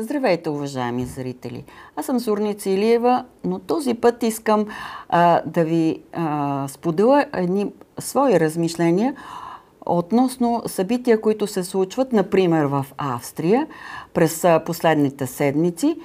Здравейте, уважаеми зрители! Аз съм Зорница Илиева, но този път искам а, да ви а, споделя едни свои размишления относно събития, които се случват, например, в Австрия през последните седмици,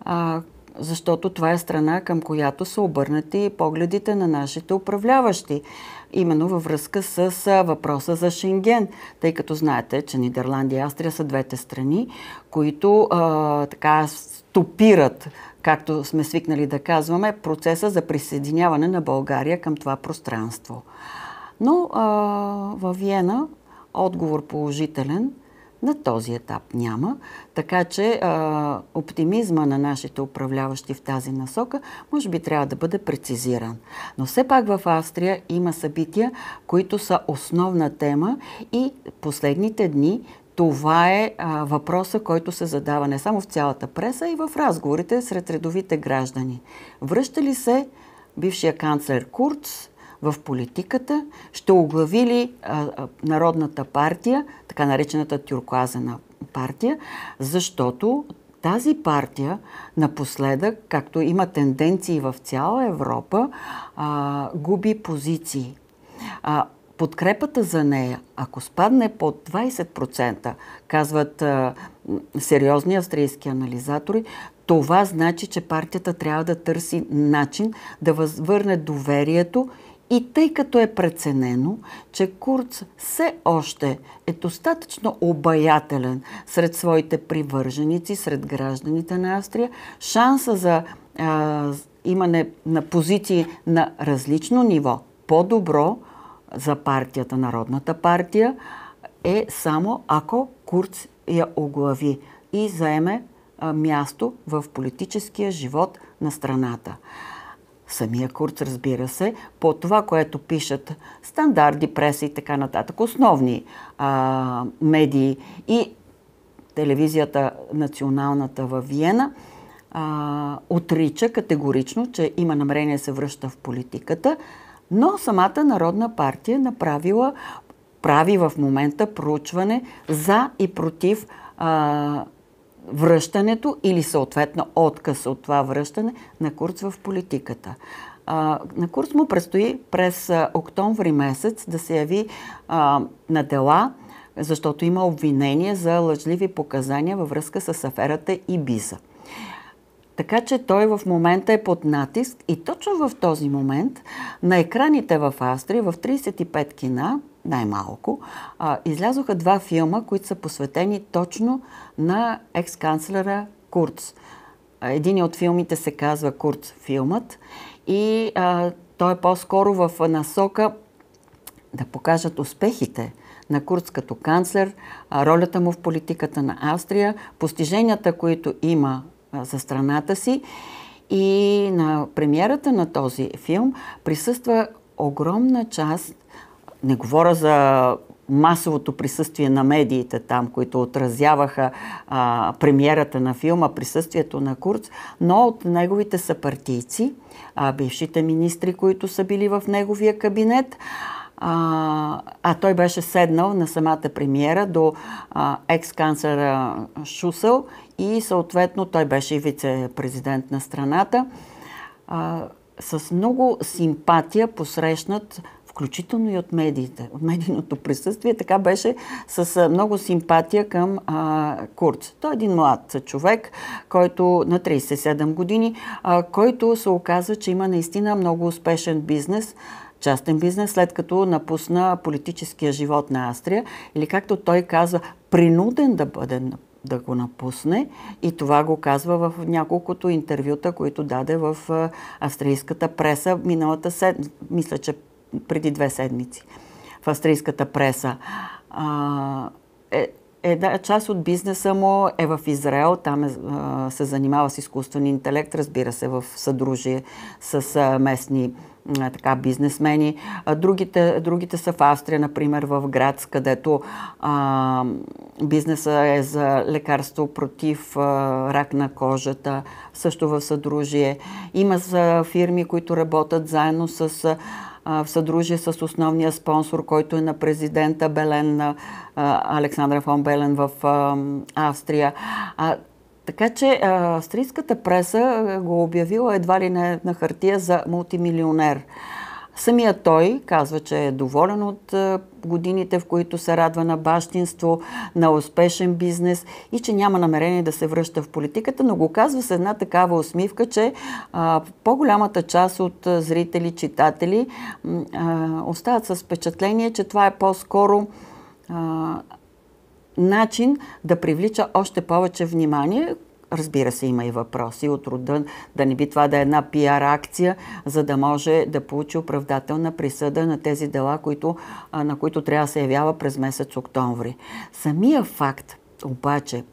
а, защото това е страна, към която са обърнати погледите на нашите управляващи, именно във връзка с въпроса за Шенген, тъй като знаете, че Нидерландия и Австрия са двете страни, които а, така стопират както сме свикнали да казваме, процеса за присъединяване на България към това пространство. Но а, във Виена отговор положителен – на този етап няма, така че а, оптимизма на нашите управляващи в тази насока може би трябва да бъде прецизиран. Но все пак в Австрия има събития, които са основна тема и последните дни това е а, въпроса, който се задава не само в цялата преса, и в разговорите сред редовите граждани. Връща ли се бившия канцлер Курц в политиката, ще оглави ли а, а, Народната партия, така наречената тюркоазена партия, защото тази партия напоследък, както има тенденции в цяла Европа, а, губи позиции. А, подкрепата за нея, ако спадне под 20%, казват а, сериозни австрийски анализатори, това значи, че партията трябва да търси начин да възвърне доверието и тъй като е преценено, че Курц все още е достатъчно обаятелен сред своите привърженици, сред гражданите на Австрия, шанса за а, имане на позиции на различно ниво, по-добро за партията, Народната партия, е само ако Курц я оглави и заеме а, място в политическия живот на страната самия курс, разбира се, по това, което пишат стандарти, преса и така нататък, основни а, медии и телевизията националната във Виена, а, отрича категорично, че има намерение да се връща в политиката, но самата Народна партия направила, прави в момента проучване за и против а, връщането или съответно отказ от това връщане на Курц в политиката. А, на Курц му предстои през а, октомври месец да се яви а, на дела, защото има обвинение за лъжливи показания във връзка с аферата Ибиза. Така че той в момента е под натиск и точно в този момент на екраните в Австрия, в 35 кина, най-малко, излязоха два филма, които са посветени точно на екс-канцлера Курц. Един от филмите се казва Курц филмът и а, той е по-скоро в насока да покажат успехите на Курц като канцлер, ролята му в политиката на Австрия, постиженията, които има за страната си. И на премиерата на този филм присъства огромна част не говоря за масовото присъствие на медиите там, които отразяваха а, премиерата на филма, присъствието на Курц, но от неговите съпартийци, а, бившите министри, които са били в неговия кабинет, а, а той беше седнал на самата премиера до екс-канцлера Шусел и съответно той беше и вице-президент на страната. А, с много симпатия посрещнат включително и от медиите, от медийното присъствие. Така беше с много симпатия към а, Курц. Той е един млад човек, който на 37 години, а, който се оказа, че има наистина много успешен бизнес, частен бизнес, след като напусна политическия живот на Астрия. или както той казва, принуден да бъде да го напусне и това го казва в няколкото интервюта, които даде в австрийската преса миналата седмица, мисля, че преди две седмици в австрийската преса. А, е, една част от бизнеса му е в Израел, там е, се занимава с изкуствен интелект, разбира се, в съдружие с местни така, бизнесмени. А, другите, другите са в Австрия, например, в Грац, където бизнеса е за лекарство против рак на кожата, също в съдружие. Има за фирми, които работят заедно с в съдружие с основния спонсор, който е на президента Белен, Александра фон Белен в Австрия. Така че австрийската преса го обявила едва ли не на хартия за мултимилионер. Самия той казва, че е доволен от годините, в които се радва на бащинство, на успешен бизнес и че няма намерение да се връща в политиката, но го казва с една такава усмивка, че а, по-голямата част от зрители, читатели а, остават с впечатление, че това е по-скоро начин да привлича още повече внимание, Разбира се, има и въпроси от рода, да не би това да е една пиар акция, за да може да получи оправдателна присъда на тези дела, които, на които трябва да се явява през месец октомври. Самия факт, обаче,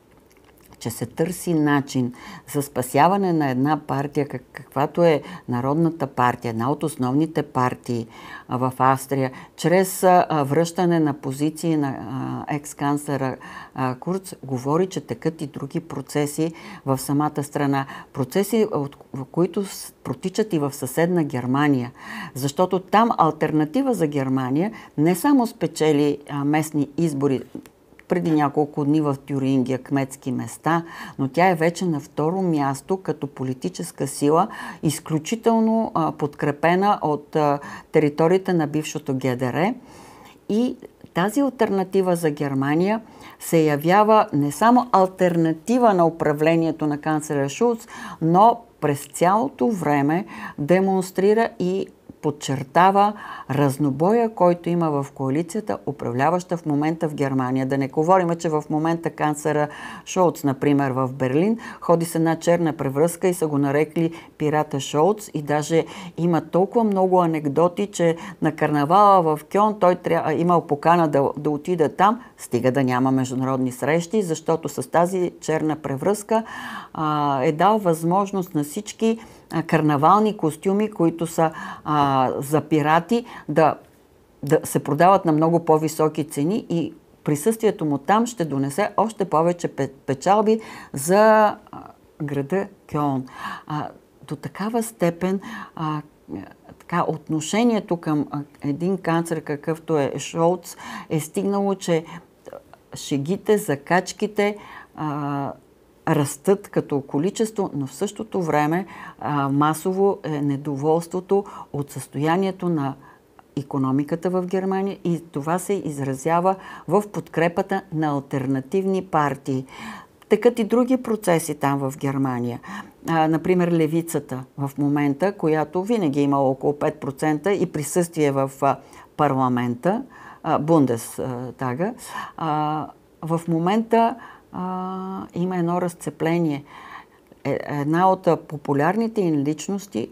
че се търси начин за спасяване на една партия, как, каквато е Народната партия, една от основните партии а, в Австрия, чрез а, връщане на позиции на екс-канцлера Курц, говори, че текат и други процеси в самата страна. Процеси, от, които протичат и в съседна Германия. Защото там альтернатива за Германия не само спечели а, местни избори, преди няколко дни в Тюрингия кметски места, но тя е вече на второ място като политическа сила, изключително а, подкрепена от а, територията на бившото ГДР. И тази альтернатива за Германия се явява не само альтернатива на управлението на канцлера Шулц, но през цялото време демонстрира и подчертава разнобоя, който има в коалицията, управляваща в момента в Германия. Да не говорим, че в момента Канцера Шолц, например, в Берлин, ходи с една черна превръзка и са го нарекли пирата Шолц и даже има толкова много анекдоти, че на карнавала в Кьон той трябва, имал покана да, да отида там, стига да няма международни срещи, защото с тази черна превръзка а, е дал възможност на всички карнавални костюми, които са а, за пирати да, да се продават на много по-високи цени и присъствието му там ще донесе още повече печалби за града Кьон. А, до такава степен а, така, отношението към един канцер, какъвто е Шолц, е стигнало, че шегите, закачките, а, растат като количество, но в същото време а, масово е недоволството от състоянието на економиката в Германия и това се изразява в подкрепата на альтернативни партии. Такът и други процеси там в Германия. А, например, левицата в момента, която винаги има около 5% и присъствие в а, парламента, Бундестага, в момента а, има едно разцепление. Е, една от популярните им личности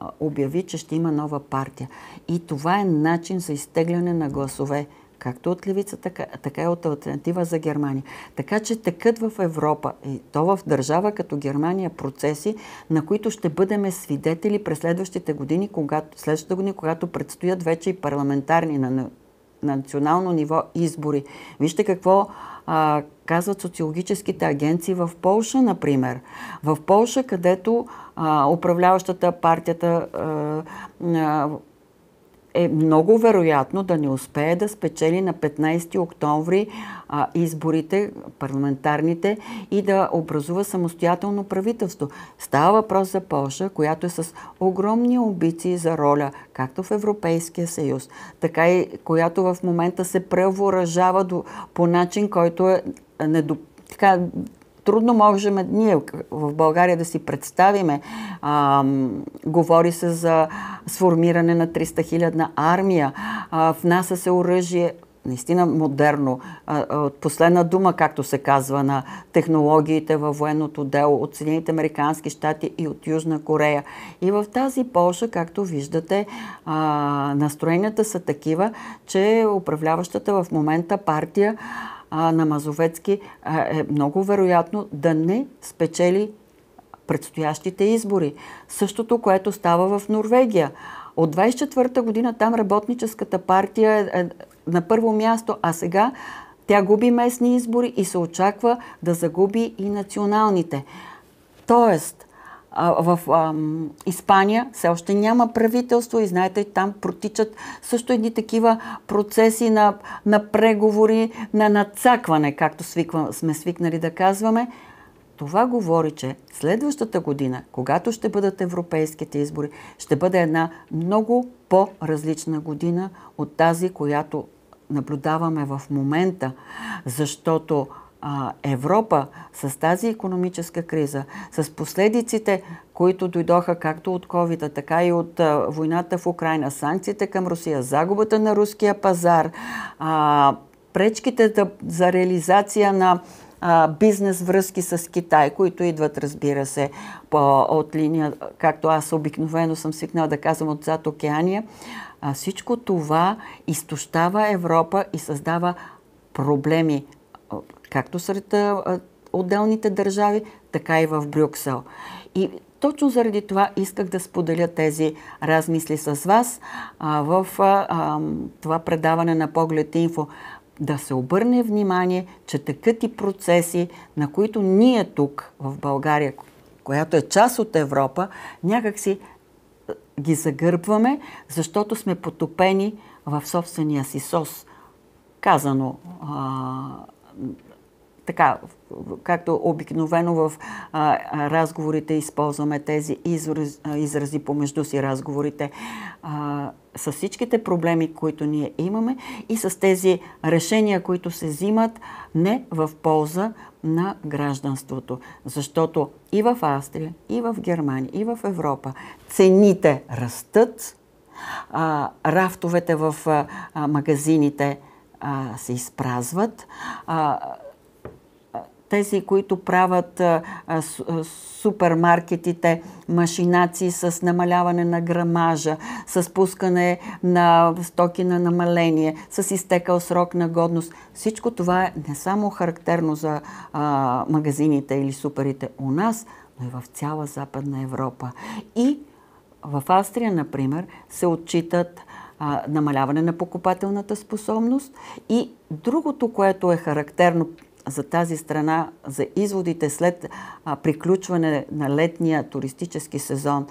а, обяви, че ще има нова партия. И това е начин за изтегляне на гласове, както от левица, така, така и от альтернатива за Германия. Така че тъкът в Европа и то в държава като Германия процеси, на които ще бъдеме свидетели през следващите години, когато, следващите години, когато предстоят вече и парламентарни на, на национално ниво избори. Вижте какво а, казват социологическите агенции в Полша, например. В Полша, където а, управляващата партията а, е много вероятно да не успее да спечели на 15 октомври а, изборите, парламентарните, и да образува самостоятелно правителство. Става въпрос за Польша, която е с огромни амбиции за роля, както в Европейския съюз, така и която в момента се превъоръжава по начин, който е, е недопустим така трудно можем ние в България да си представиме. А, говори се за сформиране на 300 хилядна армия, а, внася се оръжие, наистина модерно. Последна дума, както се казва, на технологиите във военното дело от Съединените Американски щати и от Южна Корея. И в тази Польша, както виждате, настроенията са такива, че управляващата в момента партия а, на Мазовецки а, е много вероятно да не спечели предстоящите избори. Същото, което става в Норвегия. От 24-та година там работническата партия е, е на първо място, а сега тя губи местни избори и се очаква да загуби и националните. Тоест, в Испания все още няма правителство и знаете, там протичат също едни такива процеси на, на преговори, на нацакване, както свиква, сме свикнали да казваме. Това говори, че следващата година, когато ще бъдат европейските избори, ще бъде една много по-различна година от тази, която наблюдаваме в момента, защото а, Европа с тази економическа криза, с последиците, които дойдоха както от covid така и от а, войната в Украина, санкциите към Русия, загубата на руския пазар, а, пречките да, за реализация на бизнес връзки с Китай, които идват, разбира се, по, от линия, както аз обикновено съм свикнала да казвам отзад океания. А всичко това изтощава Европа и създава проблеми както сред отделните държави, така и в Брюксел. И точно заради това исках да споделя тези размисли с вас а, в а, това предаване на Поглед Инфо. Да се обърне внимание, че такът и процеси, на които ние тук в България, която е част от Европа, някакси ги загърбваме, защото сме потопени в собствения си сос. Казано а, така, както обикновено в а, разговорите използваме тези изрази, изрази помежду си разговорите, а, с всичките проблеми, които ние имаме и с тези решения, които се взимат не в полза на гражданството. Защото и в Австрия, и в Германия, и в Европа цените растат, а, рафтовете в а, магазините се изпразват, а, тези, които правят а, супермаркетите, машинации с намаляване на грамажа, с пускане на стоки на намаление, с изтекал срок на годност. Всичко това е не само характерно за а, магазините или суперите у нас, но и в цяла Западна Европа. И в Австрия, например, се отчитат а, намаляване на покупателната способност и другото, което е характерно за тази страна, за изводите след а, приключване на летния туристически сезон,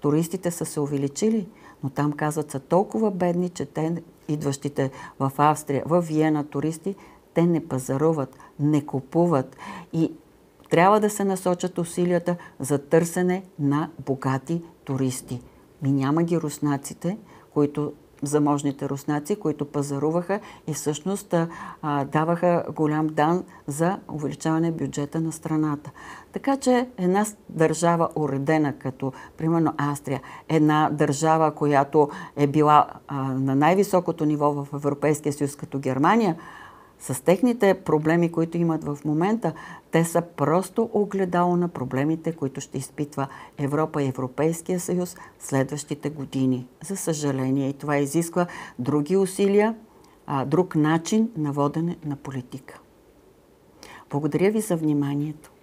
туристите са се увеличили, но там казват са толкова бедни, че те, идващите в Австрия, в Виена туристи, те не пазаруват, не купуват и трябва да се насочат усилията за търсене на богати туристи. Ми няма ги руснаците, които заможните руснаци, които пазаруваха и всъщност а, даваха голям дан за увеличаване бюджета на страната. Така че една държава уредена като, примерно, Австрия, една държава, която е била а, на най-високото ниво в Европейския съюз като Германия, с техните проблеми, които имат в момента, те са просто огледало на проблемите, които ще изпитва Европа и Европейския съюз в следващите години. За съжаление, и това изисква други усилия, друг начин на водене на политика. Благодаря ви за вниманието.